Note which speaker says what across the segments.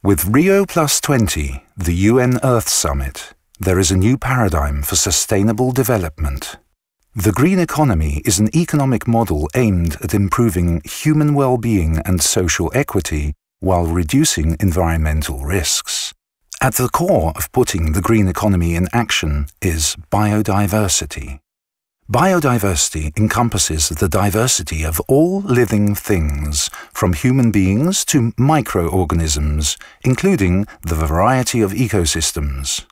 Speaker 1: With Rio Plus 20, the UN Earth Summit, there is a new paradigm for sustainable development. The green economy is an economic model aimed at improving human well-being and social equity while reducing environmental risks. At the core of putting the green economy in action is biodiversity. Biodiversity encompasses the diversity of all living things, from human beings to microorganisms, including the variety of ecosystems.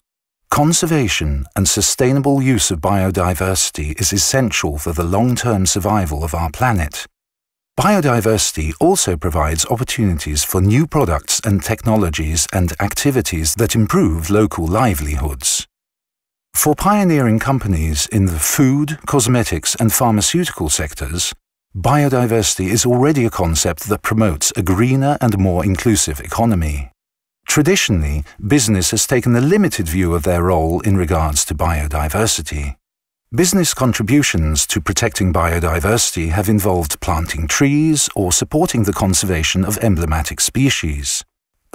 Speaker 1: Conservation and sustainable use of biodiversity is essential for the long-term survival of our planet. Biodiversity also provides opportunities for new products and technologies and activities that improve local livelihoods. For pioneering companies in the food, cosmetics, and pharmaceutical sectors, biodiversity is already a concept that promotes a greener and more inclusive economy. Traditionally, business has taken a limited view of their role in regards to biodiversity. Business contributions to protecting biodiversity have involved planting trees or supporting the conservation of emblematic species.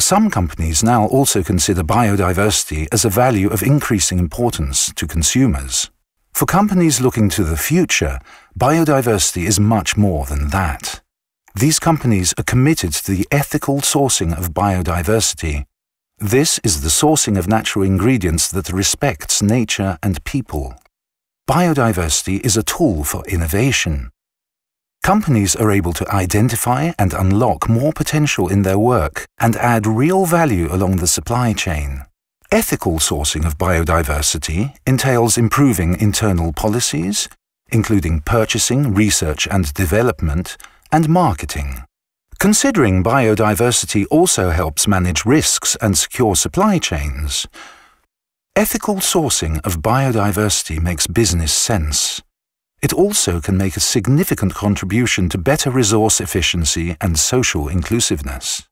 Speaker 1: Some companies now also consider biodiversity as a value of increasing importance to consumers. For companies looking to the future, biodiversity is much more than that. These companies are committed to the ethical sourcing of biodiversity. This is the sourcing of natural ingredients that respects nature and people. Biodiversity is a tool for innovation. Companies are able to identify and unlock more potential in their work and add real value along the supply chain. Ethical sourcing of biodiversity entails improving internal policies, including purchasing, research and development, and marketing. Considering biodiversity also helps manage risks and secure supply chains. Ethical sourcing of biodiversity makes business sense. It also can make a significant contribution to better resource efficiency and social inclusiveness.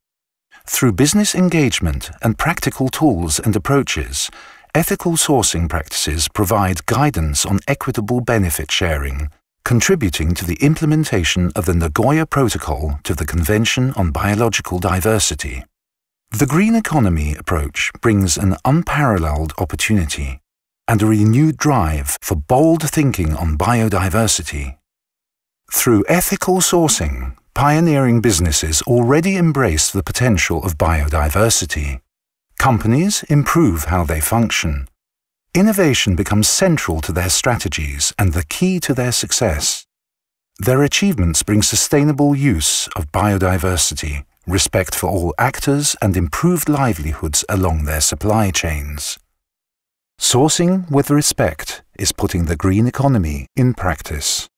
Speaker 1: Through business engagement and practical tools and approaches, ethical sourcing practices provide guidance on equitable benefit sharing, contributing to the implementation of the Nagoya Protocol to the Convention on Biological Diversity. The green economy approach brings an unparalleled opportunity and a renewed drive for bold thinking on biodiversity. Through ethical sourcing, pioneering businesses already embrace the potential of biodiversity. Companies improve how they function. Innovation becomes central to their strategies and the key to their success. Their achievements bring sustainable use of biodiversity, respect for all actors and improved livelihoods along their supply chains. Sourcing with respect is putting the green economy in practice.